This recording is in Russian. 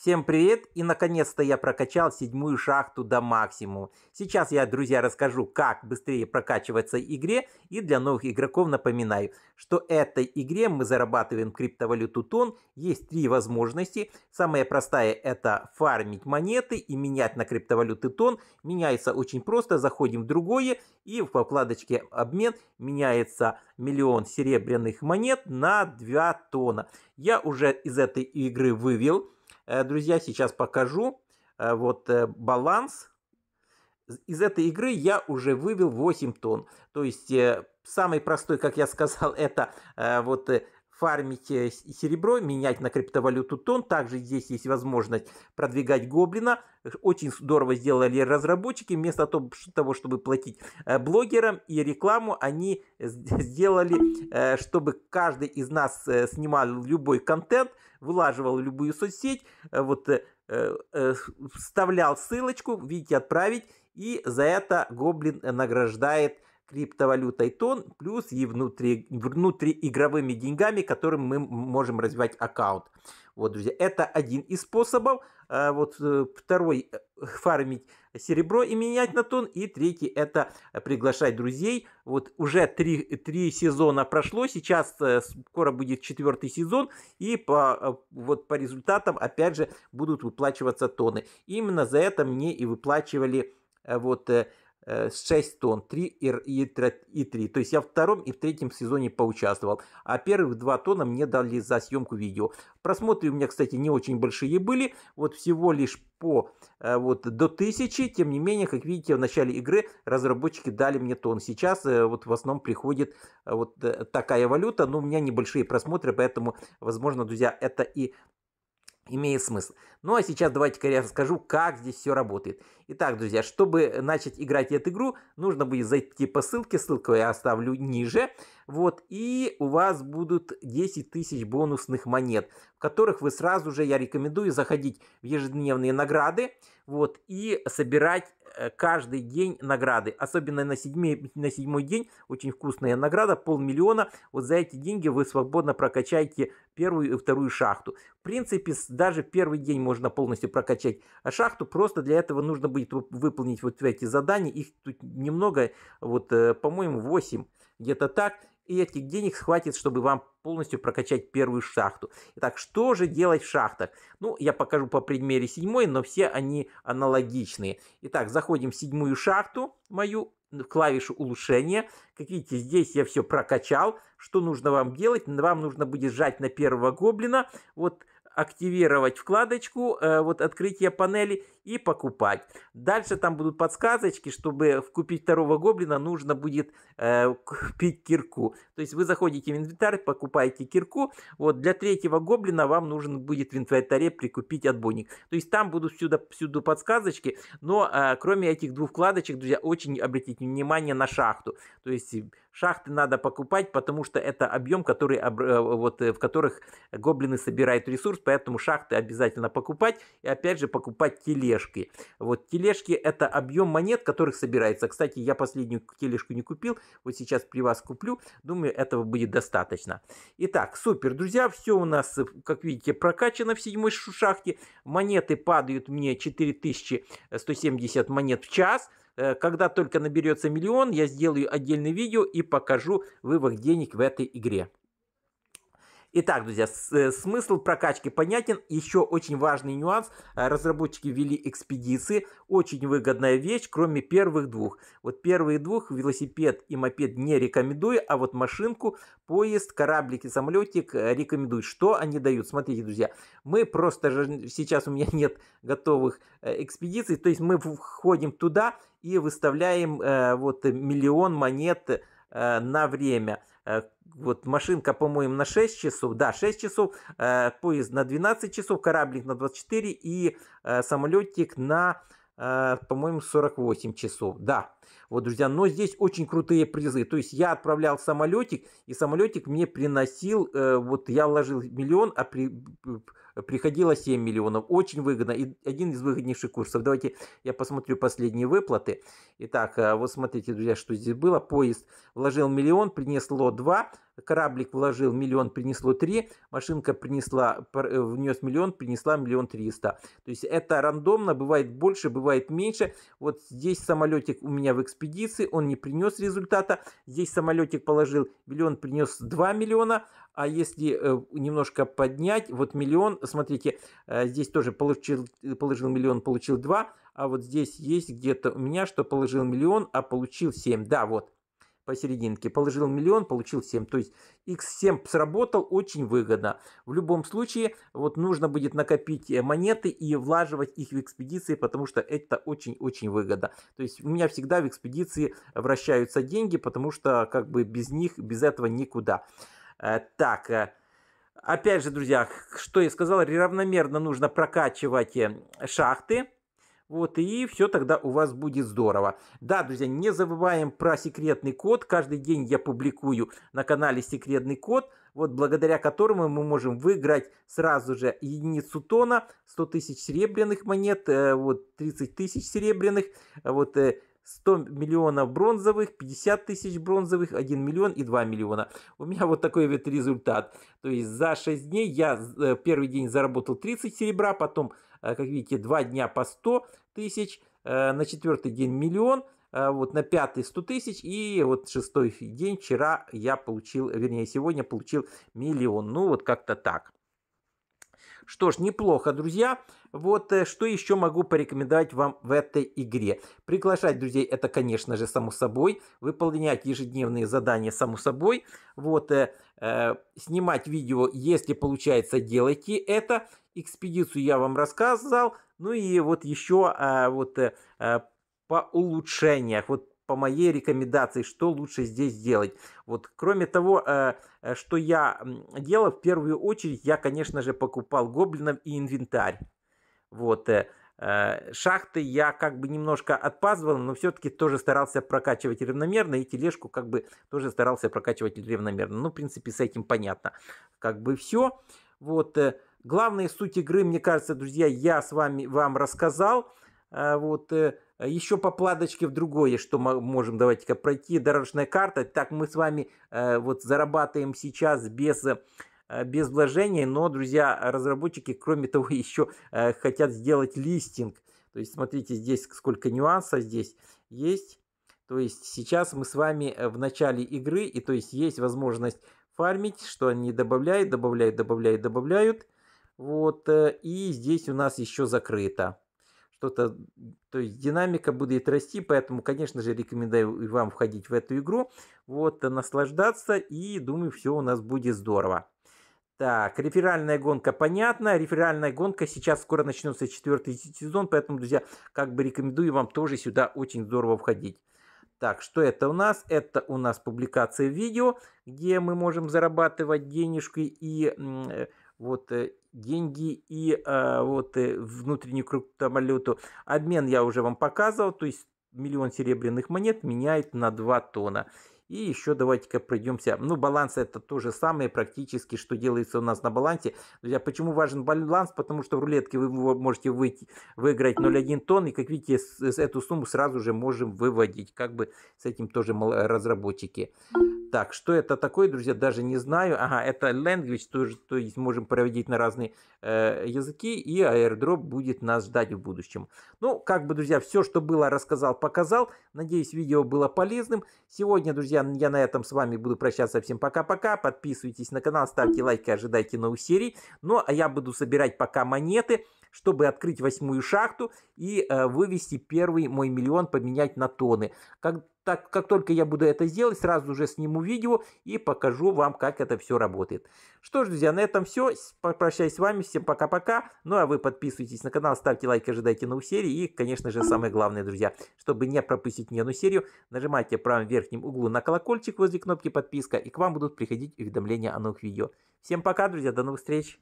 Всем привет! И наконец-то я прокачал седьмую шахту до максимума. Сейчас я, друзья, расскажу, как быстрее прокачиваться игре. И для новых игроков напоминаю, что этой игре мы зарабатываем криптовалюту тон. Есть три возможности. Самая простая это фармить монеты и менять на криптовалюты тон. Меняется очень просто. Заходим в другое и в вкладочке обмен меняется миллион серебряных монет на 2 тона. Я уже из этой игры вывел Э, друзья, сейчас покажу. Э, вот э, баланс. Из этой игры я уже вывел 8 тонн. То есть самый простой, как я сказал, это вот фармить э, серебро, менять на криптовалюту тон. Также здесь есть возможность продвигать гоблина. Э, очень здорово сделали разработчики. Вместо того, чтобы платить э, блогерам и рекламу, они сделали, чтобы каждый из нас снимал любой контент, вылаживал любую соцсеть, вот, вставлял ссылочку, видите, отправить, и за это гоблин награждает криптовалютой тон, плюс и внутри, внутриигровыми деньгами, которым мы можем развивать аккаунт. Вот, друзья, это один из способов. А вот э, второй э, – фармить серебро и менять на тон. И третий – это приглашать друзей. Вот уже три, три сезона прошло, сейчас э, скоро будет четвертый сезон. И по, вот по результатам, опять же, будут выплачиваться тоны. Именно за это мне и выплачивали вот 6 тонн, 3 и 3. То есть я в втором и в третьем сезоне поучаствовал. А первых 2 тонна мне дали за съемку видео. Просмотры у меня, кстати, не очень большие были. Вот всего лишь по э, вот до 1000. Тем не менее, как видите, в начале игры разработчики дали мне тон. Сейчас э, вот в основном приходит э, вот такая валюта, но у меня небольшие просмотры, поэтому, возможно, друзья, это и имеет смысл. Ну а сейчас давайте-ка я расскажу, как здесь все работает. Итак, друзья, чтобы начать играть эту игру, нужно будет зайти по ссылке, ссылку я оставлю ниже. Вот, и у вас будут 10 тысяч бонусных монет, в которых вы сразу же, я рекомендую, заходить в ежедневные награды, вот, и собирать Э, каждый день награды. Особенно на, седьми, на седьмой день очень вкусная награда, полмиллиона. Вот за эти деньги вы свободно прокачаете первую и вторую шахту. В принципе, даже первый день можно полностью прокачать а шахту. Просто для этого нужно будет выполнить вот эти задания. Их тут немного, вот, э, по-моему, 8 где-то так и этих денег хватит, чтобы вам полностью прокачать первую шахту. Итак, что же делать в шахтах? Ну, я покажу по примере седьмой, но все они аналогичные. Итак, заходим в седьмую шахту мою, клавишу улучшения. Как видите, здесь я все прокачал. Что нужно вам делать? Вам нужно будет жать на первого гоблина. Вот активировать вкладочку, э, вот открытие панели и покупать. Дальше там будут подсказочки, чтобы купить второго гоблина нужно будет э, купить кирку. То есть вы заходите в инвентарь, покупаете кирку. Вот для третьего гоблина вам нужен будет в инвентаре прикупить отбойник. То есть там будут всюду, всюду подсказочки, но э, кроме этих двух вкладочек, друзья, очень обратите внимание на шахту. То есть Шахты надо покупать, потому что это объем, который, э, вот, э, в которых гоблины собирают ресурс, поэтому шахты обязательно покупать. И опять же покупать тележки. Вот тележки это объем монет, которых собирается. Кстати, я последнюю тележку не купил, вот сейчас при вас куплю. Думаю, этого будет достаточно. Итак, супер, друзья, все у нас, э, как видите, прокачано в седьмой шахте. Монеты падают мне 4170 монет в час. Э, когда только наберется миллион, я сделаю отдельное видео и покажу вывод денег в этой игре. Итак, друзья, э, смысл прокачки понятен. Еще очень важный нюанс. Э, разработчики ввели экспедиции. Очень выгодная вещь, кроме первых двух. Вот первые двух велосипед и мопед не рекомендую, а вот машинку, поезд, кораблик и самолетик э, рекомендую. Что они дают? Смотрите, друзья, мы просто же, сейчас у меня нет готовых экспедиций, то есть мы входим туда и выставляем э, вот миллион монет э, на время. Э, вот машинка, по-моему, на 6 часов, да, 6 часов, э, поезд на 12 часов, кораблик на 24 и э, самолетик на, по-моему, 48 часов, да. Вот, друзья, но здесь очень крутые призы. То есть я отправлял самолетик, и самолетик мне приносил, э, вот я вложил миллион, а при, э, приходило 7 миллионов. Очень выгодно. И один из выгоднейших курсов. Давайте я посмотрю последние выплаты. Итак, э, вот смотрите, друзья, что здесь было. Поезд вложил миллион, принесло 2. Кораблик вложил миллион, принесло 3. Машинка принесла, э, внес миллион, принесла миллион триста. То есть это рандомно. Бывает больше, бывает меньше. Вот здесь самолетик у меня в экспедиции, он не принес результата. Здесь самолетик положил миллион, принес 2 миллиона, а если э, немножко поднять, вот миллион, смотрите, э, здесь тоже получил, положил миллион, получил 2, а вот здесь есть где-то у меня, что положил миллион, а получил 7, да, вот посерединке. Положил миллион, получил 7. То есть X7 сработал очень выгодно. В любом случае, вот нужно будет накопить э, монеты и влаживать их в экспедиции, потому что это очень-очень выгодно. То есть у меня всегда в экспедиции вращаются деньги, потому что как бы без них, без этого никуда. Э, так, э, опять же, друзья, что я сказал, равномерно нужно прокачивать шахты вот, и все тогда у вас будет здорово. Да, друзья, не забываем про секретный код. Каждый день я публикую на канале секретный код, вот благодаря которому мы можем выиграть сразу же единицу тона, 100 тысяч серебряных монет, э, вот 30 тысяч серебряных, э, вот э, 100 миллионов бронзовых, 50 тысяч бронзовых, 1 миллион и 2 миллиона. У меня вот такой вот результат. То есть за 6 дней я э, первый день заработал 30 серебра, потом, э, как видите, 2 дня по 100 тысяч, э, на четвертый день миллион, вот на пятый 100 тысяч и вот шестой день вчера я получил, вернее сегодня получил миллион. Ну вот как-то так. Что ж, неплохо, друзья. Вот э, что еще могу порекомендовать вам в этой игре. Приглашать друзей это, конечно же, само собой. Выполнять ежедневные задания, само собой. Вот, э, э, снимать видео, если получается, делайте это. Экспедицию я вам рассказывал. Ну и вот еще а, э, вот э, по улучшениях. Вот по моей рекомендации, что лучше здесь делать. Вот, кроме того, э, э что я делал, в первую очередь я, конечно же, покупал гоблинов и инвентарь. Вот, э, э Шахты я как бы немножко отпаздывал, но все-таки тоже старался прокачивать равномерно, и тележку как бы тоже старался прокачивать равномерно. Ну, в принципе, с этим понятно. Как бы все. Вот. Э, Главная суть игры, мне кажется, друзья, я с вами вам рассказал. Вот. А еще по пладочке в другое, что мы можем, давайте-ка пройти, дорожная карта. Так, мы с вами э, вот зарабатываем сейчас без э, без вложений, но, друзья, разработчики, кроме того, еще э, хотят сделать листинг. То есть, смотрите, здесь сколько нюансов здесь есть. То есть, сейчас мы с вами в начале игры, и то есть, есть возможность фармить, что они добавляют, добавляют, добавляют, добавляют. Вот, и здесь у нас еще закрыто что-то, то есть динамика будет расти, поэтому, конечно же, рекомендую и вам входить в эту игру, вот, наслаждаться, и думаю, все у нас будет здорово. Так, реферальная гонка понятна. Реферальная гонка сейчас скоро начнется четвертый сезон, поэтому, друзья, как бы рекомендую вам тоже сюда очень здорово входить. Так, что это у нас? Это у нас публикация видео, где мы можем зарабатывать денежки и э, вот э, деньги и э, вот э, внутреннюю криптовалюту. Обмен я уже вам показывал, то есть миллион серебряных монет меняет на 2 тона. И еще давайте-ка пройдемся. Ну, баланс это то же самое практически, что делается у нас на балансе. Друзья, почему важен баланс? Потому что в рулетке вы можете выйти, выиграть 0,1 тонн. И, как видите, эту сумму сразу же можем выводить. Как бы с этим тоже разработчики. Так, что это такое, друзья, даже не знаю. Ага, это language, то, то есть можем проводить на разные э, языки, и airdrop будет нас ждать в будущем. Ну, как бы, друзья, все, что было, рассказал, показал. Надеюсь, видео было полезным. Сегодня, друзья, я на этом с вами буду прощаться. Всем пока-пока. Подписывайтесь на канал, ставьте лайки, ожидайте новых серий. Ну, а я буду собирать пока монеты чтобы открыть восьмую шахту и э, вывести первый мой миллион, поменять на тоны. Как так, как только я буду это сделать, сразу же сниму видео и покажу вам, как это все работает. Что ж, друзья, на этом все. Прощаюсь с вами. Всем пока-пока. Ну, а вы подписывайтесь на канал, ставьте лайк, ожидайте новых серий И, конечно же, самое главное, друзья, чтобы не пропустить ни одну серию, нажимайте в правом верхнем углу на колокольчик возле кнопки подписка, и к вам будут приходить уведомления о новых видео. Всем пока, друзья, до новых встреч!